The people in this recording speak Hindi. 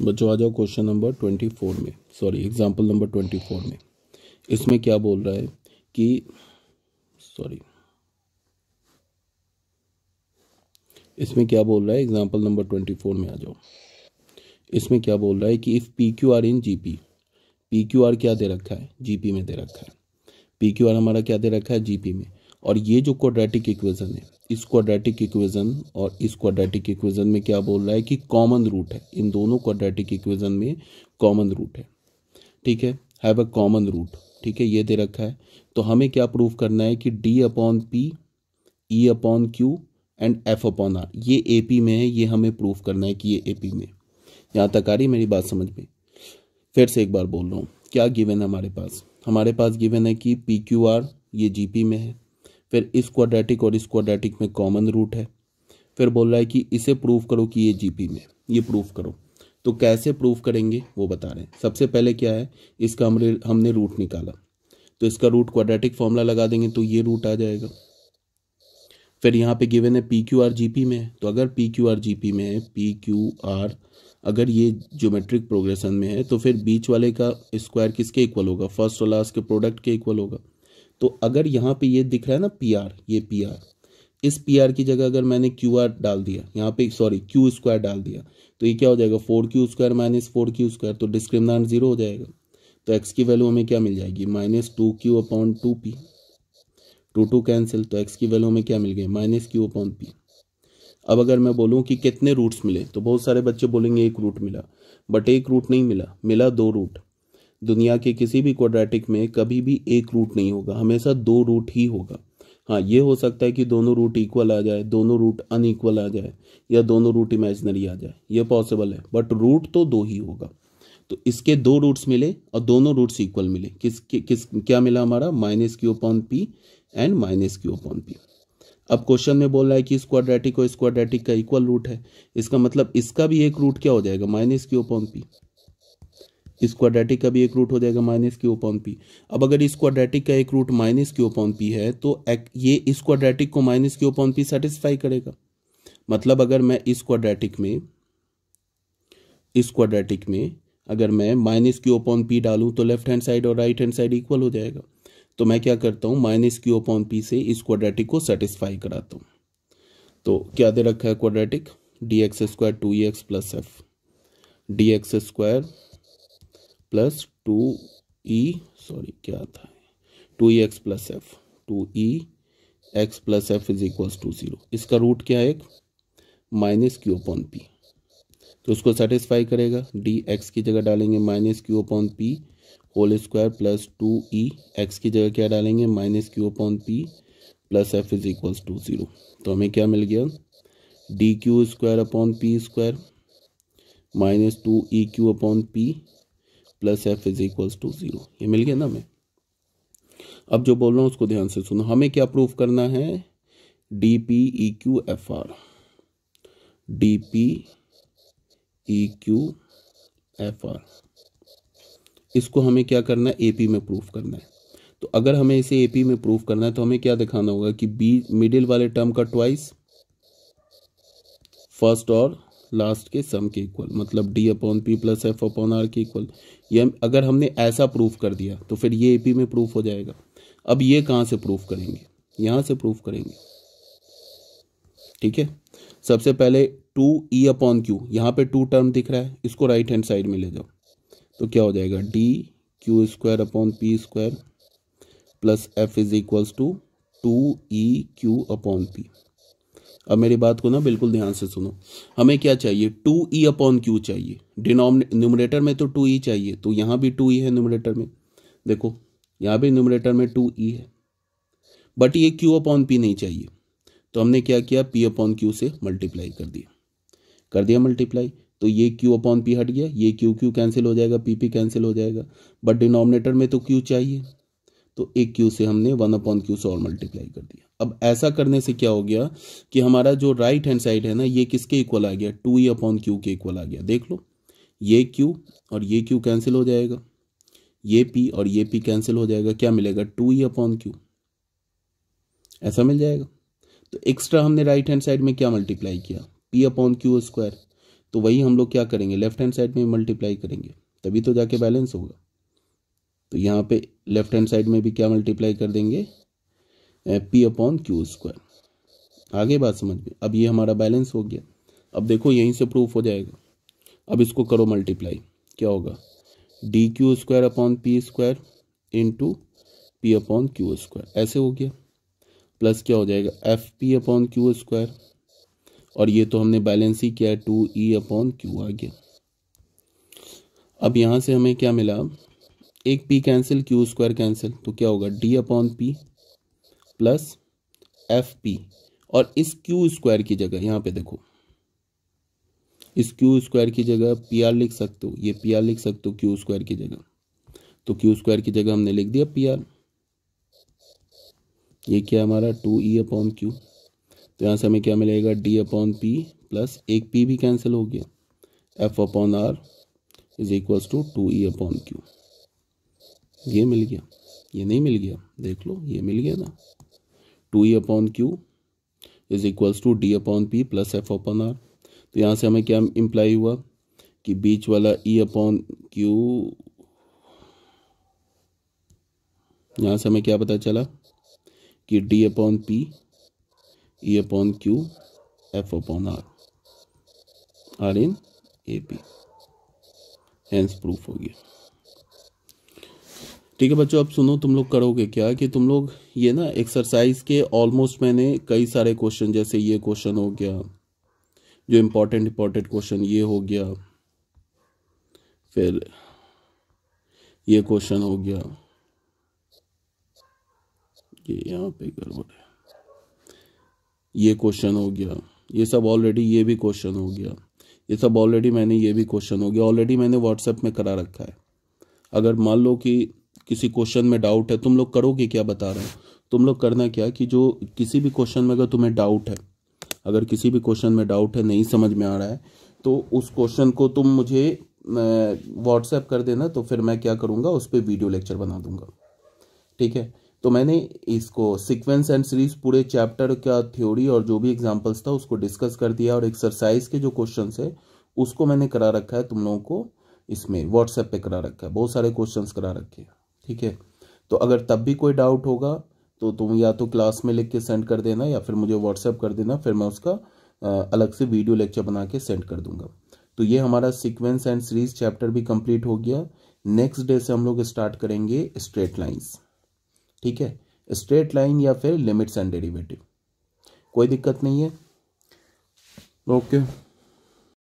बच्चों आ जाओ क्वेश्चन नंबर ट्वेंटी फोर में sorry example number twenty four में इसमें क्या बोल रहा है कि सॉरी इसमें क्या बोल रहा है एग्जाम्पल नंबर ट्वेंटी फोर में आ जाओ इसमें क्या बोल रहा है कि if P Q R in G P P Q R क्या दे रखा है जी पी में दे रखा है पी क्यू आर हमारा क्या दे रखा है जी पी में और ये जो क्वाड्रेटिक इक्वेशन है इस क्वाड्रेटिक इक्वेशन और इस क्वाड्रेटिक इक्वेशन में क्या बोल रहा है कि कॉमन रूट है इन दोनों क्वाड्रेटिक इक्वेशन में कॉमन रूट है ठीक है हैव अ कॉमन रूट ठीक है ये दे रखा है तो हमें क्या प्रूफ करना है कि D upon P E upon Q and F upon R ये ए पी में है ये हमें प्रूफ करना है कि ये ए पी में यहाँ तक आ रही मेरी बात समझ में फिर से एक बार बोल रहा हूँ क्या गिवन है हमारे पास हमारे पास गिवन है कि पी क्यू आर ये जी पी में है फिर इस क्वाड्रेटिक और इस क्वाड्रेटिक में कॉमन रूट है फिर बोल रहा है कि इसे प्रूफ करो कि ये जीपी में ये प्रूफ करो तो कैसे प्रूफ करेंगे वो बता रहे हैं सबसे पहले क्या है इसका हमने हमने रूट निकाला तो इसका रूट क्वाड्रेटिक फॉर्मूला लगा देंगे तो ये रूट आ जाएगा फिर यहाँ पे गिवन है P Q R G P में तो अगर P Q R G P में है पी क्यू आर अगर ये ज्योमेट्रिक प्रोग्रेशन में है तो फिर बीच वाले का स्क्वायर किसके इक्वल होगा फर्स्ट और लास्ट के प्रोडक्ट के इक्वल होगा तो अगर यहाँ पे ये दिख रहा है ना पी आर ये पी आर इस पी आर की जगह अगर मैंने क्यू आर डाल दिया यहाँ पे सॉरी क्यू स्क्वायर डाल दिया तो ये क्या हो जाएगा four Q square minus four Q square तो डिस्क्रिमिनाट जीरो हो जाएगा तो एक्स की वैल्यू हमें क्या मिल जाएगी minus two Q upon two P two two cancel तो एक्स की वैल्यू हमें क्या मिल गई माइनस क्यू अपॉन पी अब अगर मैं बोलूँ कि कितने रूट्स मिले तो बहुत सारे बच्चे बोलेंगे एक रूट मिला बट एक रूट नहीं मिला मिला दो रूट दुनिया के किसी भी क्वाड्रेटिक में कभी भी एक रूट नहीं होगा हमेशा दो रूट ही होगा हाँ ये हो सकता है कि दोनों रूट इक्वल आ जाए दोनों रूट अनइक्वल आ जाए या दोनों रूट इमेजनरी आ जाए ये पॉसिबल है बट रूट तो दो ही होगा तो इसके दो रूट्स मिले और दोनों रूट्स इक्वल मिले किस किस क्या मिला हमारा minus Q upon P and minus Q upon P अब क्वेश्चन में बोल रहा है कि स्क्वाड्रेटिक और स्क्वाड्रेटिक का इक्वल रूट है इसका मतलब इसका भी एक रूट क्या हो जाएगा माइनस क्यू अपॉन पी इस क्वाड्रेटिक का भी एक रूट हो जाएगा माइनस क्यू अपॉन पी अब अगर इस क्वाड्रेटिक का एक root minus Q upon P है तो ये इस क्वाड्रेटिक को minus Q upon P satisfy करेगा मतलब अगर मैं इस क्वाड्रेटिक में इस क्वाड्रेटिक में अगर मैं माइनस क्यू अपॉन पी डालूँ तो लेफ्ट हैंड साइड और राइट हैंड साइड इक्वल हो जाएगा तो मैं क्या करता हूँ माइनस क्यू अपॉन पी से इस क्वाड्रेटिक को सेटिस्फाई कराता हूँ तो क्या दे रखा है quadratic D X square two E X plus F D X square plus two E sorry क्या था two E X plus F two E X plus F is equals to zero इसका रूट क्या है एक माइनस क्यू अपॉन पी तो उसको सेटिस्फाई करेगा डी एक्स की जगह डालेंगे minus Q upon P whole square plus two E X की जगह क्या डालेंगे minus Q upon P plus F is equals to zero तो हमें क्या मिल गया D Q square upon P square minus two E Q upon P plus F is equals to zero ये मिल गया ना हमें अब जो बोल रहा हूँ उसको ध्यान से सुनो हमें क्या प्रूफ करना है D P E Q F R D P E Q F R इसको हमें क्या करना है एपी में प्रूफ करना है तो अगर हमें इसे एपी में प्रूफ करना है तो हमें क्या दिखाना होगा कि बी मिडिल वाले टर्म का ट्वाइस फर्स्ट और लास्ट के सम के इक्वल मतलब D upon P plus F upon R के इक्वल ये अगर हमने ऐसा प्रूफ कर दिया तो फिर ये ए पी में प्रूफ हो जाएगा अब ये कहाँ से प्रूफ करेंगे यहाँ से प्रूफ करेंगे ठीक है सबसे पहले टू ई अपॉन क्यू यहाँ पे टू टर्म दिख रहा है इसको राइट हैंड साइड में ले जाओ तो क्या हो जाएगा D Q square upon P square plus F is equals to two E Q upon P अब मेरी बात को ना बिल्कुल ध्यान से सुनो हमें क्या चाहिए टू ई अपॉन क्यू चाहिए डिनोम न्यूमरेटर में तो टू ई चाहिए तो यहाँ भी टू ई है न्यूमरेटर में देखो यहाँ भी न्यूमरेटर में टू ई है बट ये क्यू अपॉन पी नहीं चाहिए तो हमने क्या किया पी अपॉन क्यू से मल्टीप्लाई कर दिया कर दिया मल्टीप्लाई तो ये क्यू अपॉन पी हट गया ये क्यू क्यू कैंसिल हो जाएगा पी पी कैंसिल हो जाएगा बट डिनोमिनेटर में तो क्यू चाहिए तो एक क्यू से हमने वन अपॉन क्यू से और मल्टीप्लाई कर दिया अब ऐसा करने से क्या हो गया कि हमारा जो राइट हैंड साइड है ना ये किसके इक्वल आ गया टू ई अपॉन क्यू के इक्वल आ गया देख लो ये क्यू और ये क्यू कैंसिल हो जाएगा ये पी और ये पी कैंसिल हो जाएगा क्या मिलेगा टू ई अपॉन क्यू ऐसा मिल जाएगा तो एक्स्ट्रा हमने राइट हैंड साइड में क्या मल्टीप्लाई किया पी अपॉन क्यू स्क्वायर तो वही हम लोग क्या करेंगे लेफ्ट हैंड साइड में मल्टीप्लाई करेंगे तभी तो जाके बैलेंस होगा तो यहाँ पे लेफ्ट हैंड साइड में भी क्या मल्टीप्लाई कर देंगे पी अपॉन क्यू स्क्वायर आगे बात समझ में अब ये हमारा बैलेंस हो गया अब देखो यहीं से प्रूफ हो जाएगा अब इसको करो मल्टीप्लाई क्या होगा D Q square upon P square into P upon Q square ऐसे हो गया प्लस क्या हो जाएगा F P upon Q square और ये तो हमने बैलेंस ही किया टू ई अपॉन क्यू आ गया अब यहाँ से हमें क्या मिला एक P cancel Q square cancel तो क्या होगा D upon P plus F P और इस क्यू स्क्वायर की जगह यहाँ पे देखो इस क्यू स्क्वायर की जगह पी आर लिख सकते हो ये पी आर लिख सकते हो क्यू स्क्वायर की जगह तो क्यू स्क्वायर की जगह हमने लिख दिया पी आर ये क्या हमारा टू ई अपॉन क्यू तो यहाँ से हमें क्या मिलेगा डी अपॉन पी प्लस एक पी भी कैंसिल हो गया F upon R is equals to two E upon Q ये मिल गया ये नहीं मिल गया देख लो ये मिल गया ना two E upon Q is equals to D upon P plus F upon R तो यहाँ से हमें क्या इम्प्लाई हुआ कि बीच वाला ई अपॉन क्यू यहाँ से हमें क्या पता चला कि D upon P E upon Q F upon R are in A P hence proof हो गया ठीक है बच्चों अब सुनो तुम लोग करोगे क्या कि तुम लोग ये ना एक्सरसाइज के ऑलमोस्ट मैंने कई सारे क्वेश्चन जैसे ये क्वेश्चन हो गया जो इम्पोर्टेंट इम्पोर्टेंट क्वेश्चन ये हो गया फिर ये क्वेश्चन हो गया ये यहाँ पे गड़बड़ है ये क्वेश्चन हो गया ये सब ऑलरेडी ये भी क्वेश्चन हो गया ये सब ऑलरेडी मैंने ये भी क्वेश्चन हो गया ऑलरेडी मैंने व्हाट्सएप में करा रखा है अगर मान लो कि किसी क्वेश्चन में डाउट है तुम लोग करोगे क्या बता रहे हो तुम लोग करना क्या कि जो किसी भी क्वेश्चन में अगर तुम्हें डाउट है अगर किसी भी क्वेश्चन में डाउट है नहीं समझ में आ रहा है तो उस क्वेश्चन को तुम मुझे व्हाट्सएप कर देना तो फिर मैं क्या करूँगा उस पर वीडियो लेक्चर बना दूंगा ठीक है तो मैंने इसको सिक्वेंस एंड सीरीज पूरे चैप्टर का थ्योरी और जो भी एग्जाम्पल्स था उसको डिस्कस कर दिया और एक्सरसाइज के जो क्वेश्चन है उसको मैंने करा रखा है तुम लोगों को इसमें व्हाट्सएप पे करा रखा है बहुत सारे क्वेश्चंस करा रखे हैं ठीक है तो अगर तब भी कोई डाउट होगा तो तुम या तो क्लास में लिख के सेंड कर देना या फिर मुझे व्हाट्सएप कर देना फिर मैं उसका अलग से वीडियो लेक्चर बना के सेंड कर दूंगा तो ये हमारा सीक्वेंस एंड सीरीज चैप्टर भी कंप्लीट हो गया नेक्स्ट डे से हम लोग स्टार्ट करेंगे स्ट्रेट लाइंस ठीक है स्ट्रेट लाइन या फिर लिमिट्स एंड डेरिवेटिव कोई दिक्कत नहीं है ओके okay.